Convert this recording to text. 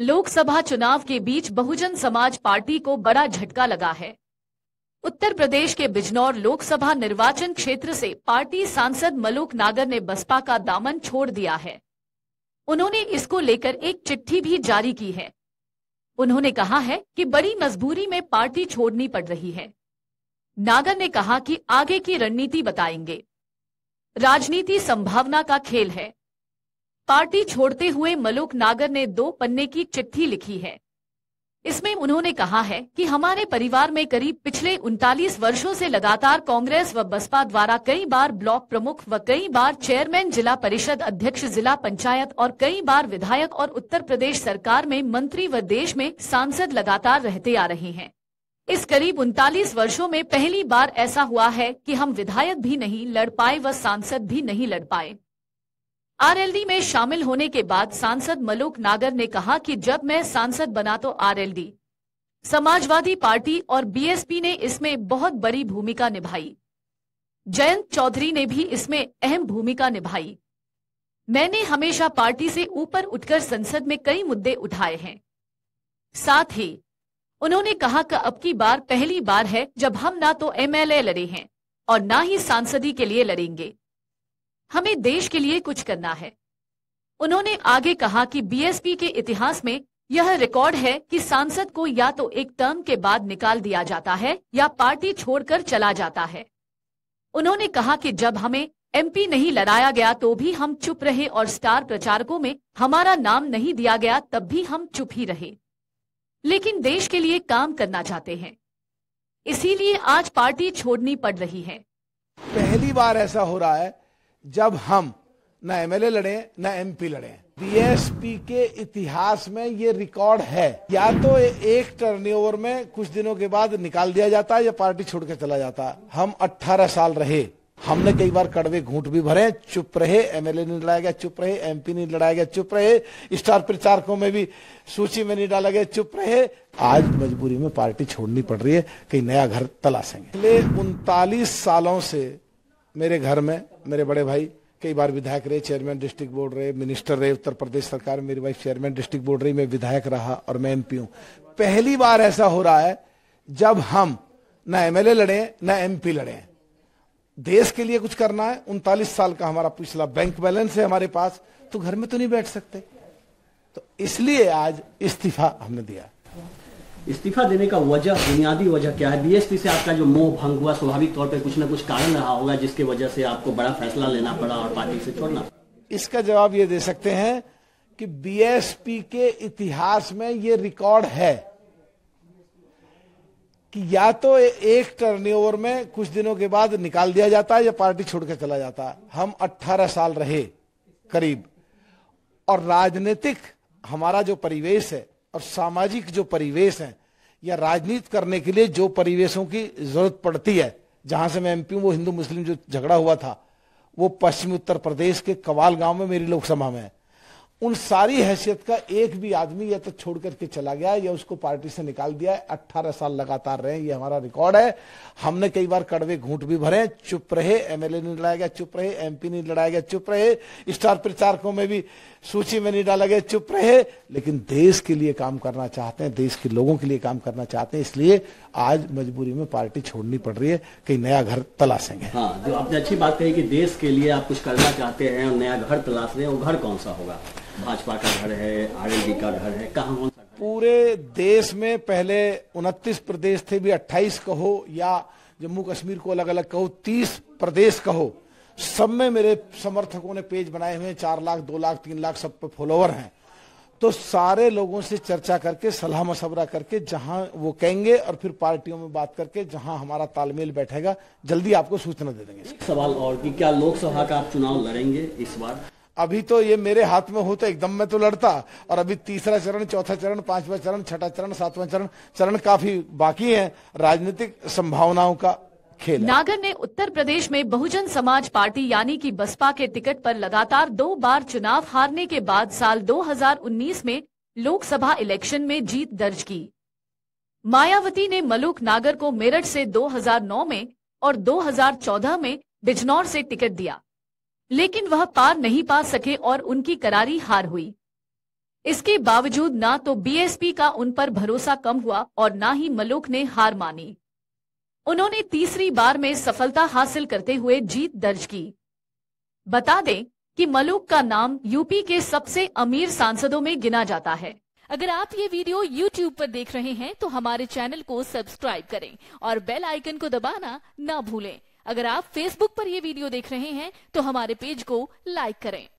लोकसभा चुनाव के बीच बहुजन समाज पार्टी को बड़ा झटका लगा है उत्तर प्रदेश के बिजनौर लोकसभा निर्वाचन क्षेत्र से पार्टी सांसद मलूक नागर ने बसपा का दामन छोड़ दिया है उन्होंने इसको लेकर एक चिट्ठी भी जारी की है उन्होंने कहा है कि बड़ी मजबूरी में पार्टी छोड़नी पड़ रही है नागर ने कहा कि आगे की रणनीति बताएंगे राजनीति संभावना का खेल है पार्टी छोड़ते हुए मलुक नागर ने दो पन्ने की चिट्ठी लिखी है इसमें उन्होंने कहा है कि हमारे परिवार में करीब पिछले उनतालीस वर्षों से लगातार कांग्रेस व बसपा द्वारा कई बार ब्लॉक प्रमुख व कई बार चेयरमैन जिला परिषद अध्यक्ष जिला पंचायत और कई बार विधायक और उत्तर प्रदेश सरकार में मंत्री व देश में सांसद लगातार रहते आ रहे हैं इस करीब उनतालीस वर्षों में पहली बार ऐसा हुआ है कि हम विधायक भी नहीं लड़ पाए व सांसद भी नहीं लड़ पाए आरएलडी में शामिल होने के बाद सांसद मलोक नागर ने कहा कि जब मैं सांसद बना तो आरएलडी समाजवादी पार्टी और बीएसपी ने इसमें बहुत बड़ी भूमिका निभाई जयंत चौधरी ने भी इसमें अहम भूमिका निभाई मैंने हमेशा पार्टी से ऊपर उठकर संसद में कई मुद्दे उठाए हैं साथ ही उन्होंने कहा कि अब की बार पहली बार है जब हम ना तो एमएलए लड़े हैं और ना ही सांसदी के लिए लड़ेंगे हमें देश के लिए कुछ करना है उन्होंने आगे कहा कि बीएसपी के इतिहास में यह रिकॉर्ड है कि सांसद को या तो एक टर्म के बाद निकाल दिया जाता है या पार्टी छोड़कर चला जाता है उन्होंने कहा कि जब हमें एमपी नहीं लड़ाया गया तो भी हम चुप रहे और स्टार प्रचारकों में हमारा नाम नहीं दिया गया तब भी हम चुप ही रहे लेकिन देश के लिए काम करना चाहते हैं इसीलिए आज पार्टी छोड़नी पड़ रही है पहली बार ऐसा हो रहा है जब हम न एमएलए लड़े न एमपी लड़े बीएसपी के इतिहास में ये रिकॉर्ड है या तो एक टर्नओवर में कुछ दिनों के बाद निकाल दिया जाता है या पार्टी छोड़ के चला जाता हम 18 साल रहे हमने कई बार कड़वे घूट भी भरे चुप रहे एमएलए नहीं लड़ाया गया चुप रहे एमपी नहीं लड़ाया गया चुप रहे स्टार प्रचारकों में भी सूची में नहीं डाला गया चुप रहे आज मजबूरी में पार्टी छोड़नी पड़ रही है कहीं नया घर तलाशेंगे पिछले उनतालीस सालों से मेरे घर में मेरे बड़े भाई कई बार विधायक रहे चेयरमैन डिस्ट्रिक्ट बोर्ड रहे मिनिस्टर रहे उत्तर प्रदेश सरकार में मेरी वाइफ चेयरमैन डिस्ट्रिक्ट बोर्ड रही मैं विधायक रहा और मैं एमपी हूं पहली बार ऐसा हो रहा है जब हम न एमएलए लड़े न एमपी लड़े देश के लिए कुछ करना है उनतालीस साल का हमारा पिछला बैंक बैलेंस है हमारे पास तो घर में तो नहीं बैठ सकते तो इसलिए आज इस्तीफा हमने दिया इस्तीफा देने का वजह बुनियादी वजह क्या है बीएसपी से आपका जो मोह भंग हुआ स्वाभाविक तौर पर कुछ ना कुछ कारण रहा होगा जिसके वजह से आपको बड़ा फैसला लेना पड़ा और पार्टी से छोड़ना इसका जवाब ये दे सकते हैं कि बीएसपी के इतिहास में ये रिकॉर्ड है कि या तो एक टर्नओवर में कुछ दिनों के बाद निकाल दिया जाता है या पार्टी छोड़कर चला जाता है हम 18 साल रहे करीब और राजनीतिक हमारा जो परिवेश है और सामाजिक जो परिवेश है या राजनीति करने के लिए जो परिवेशों की जरूरत पड़ती है जहां से मैं एमपी हूं वो हिंदू मुस्लिम जो झगड़ा हुआ था वो पश्चिमी उत्तर प्रदेश के कवाल गांव में मेरी लोकसभा में है उन सारी हैसियत का एक भी आदमी या तो छोड़ करके चला गया या उसको पार्टी से निकाल दिया है अट्ठारह साल लगातार रहे ये हमारा रिकॉर्ड है हमने कई बार कड़वे घूट भी भरे चुप रहे एमएलए नहीं लड़ाया गया चुप रहे एमपी नहीं लड़ाया गया चुप रहे स्टार प्रचारकों में भी सूची में नहीं डाला गया चुप रहे लेकिन देश के लिए काम करना चाहते हैं देश के लोगों के लिए काम करना चाहते हैं इसलिए आज मजबूरी में पार्टी छोड़नी पड़ रही है कहीं नया घर तलाशेंगे हाँ जो आपने अच्छी बात कही कि देश के लिए आप कुछ करना चाहते हैं और नया घर तलाश रहे हैं वो घर कौन सा होगा भाजपा का घर है आर का घर है कहाँ कौन सा पूरे देश में पहले उनतीस प्रदेश थे भी अट्ठाईस कहो या जम्मू कश्मीर को अलग अलग कहो तीस प्रदेश कहो सब में मेरे समर्थकों ने पेज बनाए हुए चार लाख दो लाख तीन लाख सब पे फॉलोवर हैं तो सारे लोगों से चर्चा करके सलाह मशवरा करके जहां वो कहेंगे और फिर पार्टियों में बात करके जहां हमारा तालमेल बैठेगा जल्दी आपको सूचना दे देंगे सवाल और कि क्या लोकसभा का आप चुनाव लड़ेंगे इस बार अभी तो ये मेरे हाथ में होता तो एकदम मैं तो लड़ता और अभी तीसरा चरण चौथा चरण पांचवा चरण छठा चरण सातवां चरण चरण काफी बाकी है राजनीतिक संभावनाओं का खेल नागर ने उत्तर प्रदेश में बहुजन समाज पार्टी यानी कि बसपा के टिकट पर लगातार दो बार चुनाव हारने के बाद साल 2019 में लोकसभा इलेक्शन में जीत दर्ज की मायावती ने मलुक नागर को मेरठ से 2009 में और 2014 में बिजनौर से टिकट दिया लेकिन वह पार नहीं पा सके और उनकी करारी हार हुई इसके बावजूद ना तो बीएसपी का उन पर भरोसा कम हुआ और ना ही मलोक ने हार मानी उन्होंने तीसरी बार में सफलता हासिल करते हुए जीत दर्ज की बता दें कि मलूक का नाम यूपी के सबसे अमीर सांसदों में गिना जाता है अगर आप ये वीडियो YouTube पर देख रहे हैं तो हमारे चैनल को सब्सक्राइब करें और बेल आइकन को दबाना ना भूलें अगर आप फेसबुक पर ये वीडियो देख रहे हैं तो हमारे पेज को लाइक करें